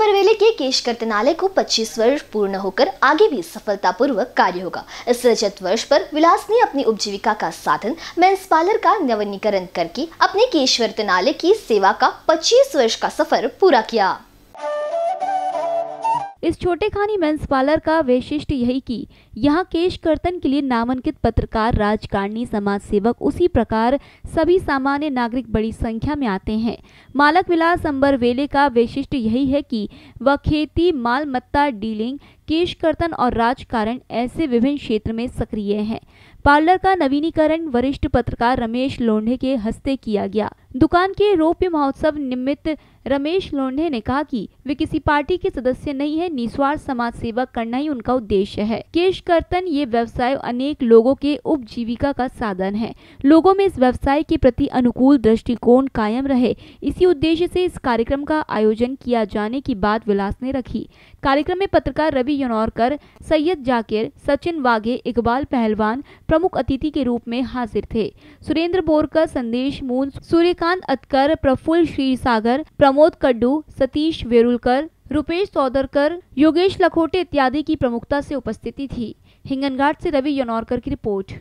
बरवेले के केश कर्तनालय को 25 वर्ष पूर्ण होकर आगे भी सफलतापूर्वक कार्य होगा इस रजत वर्ष पर विलास ने अपनी उपजीविका का साधन मेंस पार्लर का नवीनीकरण करके अपने केश कर्तनालय की सेवा का 25 वर्ष का सफर पूरा किया इस छोटे खानी मेंस पार्लर का वैशिष्ट यही कि यहाँ केश कर्तन के लिए नामांकित पत्रकार राजकारणी समाज सेवक उसी प्रकार सभी सामान्य नागरिक बड़ी संख्या में आते हैं मालक विलास अंबर वेले का वैशिष्ट यही है कि वह खेती मालमत्ता डीलिंग केश कर्तन और राजकारण ऐसे विभिन्न क्षेत्र में सक्रिय हैं पार्लर का नवीनीकरण वरिष्ठ पत्रकार रमेश लोंढे के हस्ते किया गया दुकान के रौप्य महोत्सव निमित्त रमेश लोंढे ने कहा कि वे किसी पार्टी के सदस्य नहीं है निस्वार्थ समाज सेवा करना ही उनका उद्देश्य है केश कर्तन ये व्यवसाय अनेक लोगों के उपजीविका का साधन है लोगों में इस व्यवसाय के प्रति अनुकूल दृष्टिकोण कायम रहे इसी उद्देश्य से इस कार्यक्रम का आयोजन किया जाने की बात विलास ने रखी कार्यक्रम में पत्रकार रवि यनौरकर सैयद जाकिर सचिन वाघे इकबाल पहलवान प्रमुख अतिथि के रूप में हाजिर थे सुरेंद्र बोरकर संदेश मून सूर्यकांत अतकर प्रफुल्ल सागर प्रमोद कड्डू सतीश वेरुलकर रुपेश सौदरकर योगेश लखोटे इत्यादि की प्रमुखता से उपस्थिति थी हिंगनघाट से रवि यनौरकर की रिपोर्ट